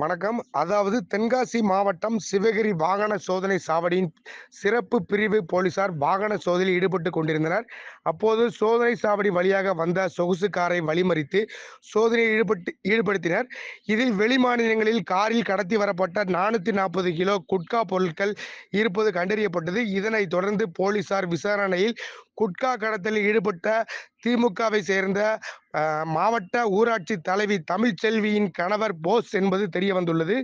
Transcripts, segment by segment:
வணக்கம் அதாவது தென்காசி மாவட்டம் சிவகிரி வாகன சோதனை சாவடியின் சிறப்பு பிரிவு போலீசார் வாகன சோதனையில் ஈடுபட்டு கொண்டிருந்தனர் அப்போது சோதனை சாவடி வழியாக வந்த சொகுசு காரை வழிமறித்து சோதனையில் ஈடுபட்டு ஈடுபடுத்தினர் இதில் வெளிமாநிலங்களில் காரில் கடத்தி வரப்பட்ட நானூற்றி நாற்பது கிலோ குட்கா பொருட்கள் இருப்பது கண்டறியப்பட்டது இதனைத் தொடர்ந்து போலீசார் விசாரணையில் குட்கா கடத்தலில் ஈடுபட்ட திமுகவை சேர்ந்த மாவட்ட ஊராட்சி தலைவி தமிழ்ச்செல்வியின் கணவர் போஸ் என்பது தெரிய வந்துள்ளது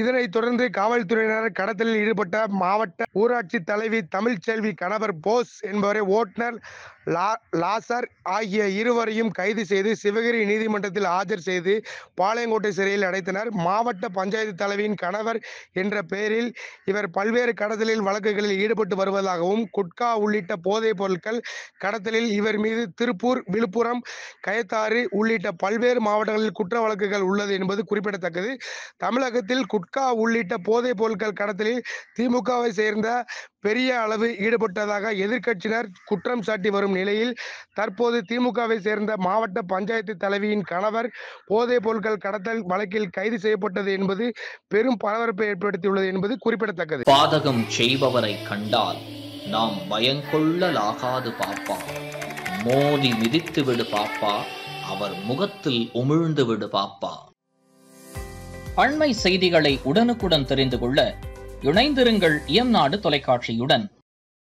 இதனைத் தொடர்ந்து காவல்துறையினர் கடத்தலில் ஈடுபட்ட மாவட்ட ஊராட்சி தலைவி தமிழ்ச்செல்வி கணவர் போஸ் என்பவரை ஓட்டுநர் லா லாசர் ஆகிய இருவரையும் கைது செய்து சிவகிரி நீதிமன்றத்தில் ஆஜர் செய்து பாளையங்கோட்டை சிறையில் அடைத்தனர் மாவட்ட பஞ்சாயத்து தலைவியின் கணவர் என்ற பெயரில் இவர் பல்வேறு கடத்தலில் வழக்குகளில் ஈடுபட்டு வருவதாகவும் குட்கா உள்ளிட்ட போதைப் பொருட்கள் கடத்தலில் இவர் மீது திருப்பூர் விழுப்புரம் கயத்தாறு உள்ளிட்ட பல்வேறு மாவட்டங்களில் குற்ற வழக்குகள் உள்ளது என்பது குறிப்பிடத்தக்கது தமிழகத்தில் குட்கா உள்ளிட்ட போதைப் பொருட்கள் கடத்தலில் திமுகவை சேர்ந்த பெரிய அளவு ஈடுபட்டதாக எதிர்க்கட்சியினர் குற்றம் சாட்டி வரும் நிலையில் தற்போது திமுகவை சேர்ந்த மாவட்ட பஞ்சாயத்து தலைவியின் கணவர் போதை பொருட்கள் கடத்தல் வழக்கில் கைது செய்யப்பட்டது என்பது பெரும் பரபரப்பை ஏற்படுத்தியுள்ளது என்பது குறிப்பிடத்தக்கது பாதகம் செய்பவரை கண்டால் நாம் பயங்கொள்ளலாகாது பாப்பா மோதி மிதித்து விடு பாப்பா அவர் முகத்தில் உமிழ்ந்து விடு பாப்பா அண்மை செய்திகளை உடனுக்குடன் தெரிந்து கொள்ள இணைந்திருங்கள் எம் நாடு தொலைக்காட்சியுடன்